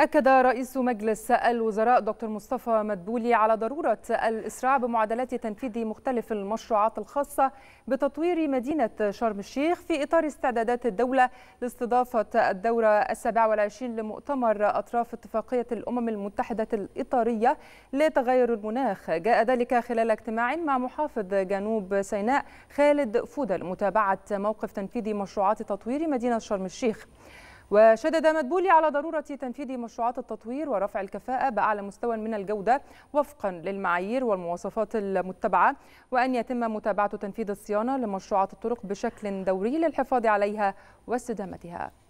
أكد رئيس مجلس الوزراء دكتور مصطفى مدبولي على ضرورة الإسراع بمعادلات تنفيذ مختلف المشروعات الخاصة بتطوير مدينة شرم الشيخ في إطار استعدادات الدولة لاستضافة الدورة السابعة والعشرين لمؤتمر أطراف اتفاقية الأمم المتحدة الإطارية لتغير المناخ جاء ذلك خلال اجتماع مع محافظ جنوب سيناء خالد فودل متابعة موقف تنفيذ مشروعات تطوير مدينة شرم الشيخ وشدد مدبولي على ضرورة تنفيذ مشروعات التطوير ورفع الكفاءة بأعلى مستوى من الجودة وفقا للمعايير والمواصفات المتبعة وأن يتم متابعة تنفيذ الصيانة لمشروعات الطرق بشكل دوري للحفاظ عليها واستدامتها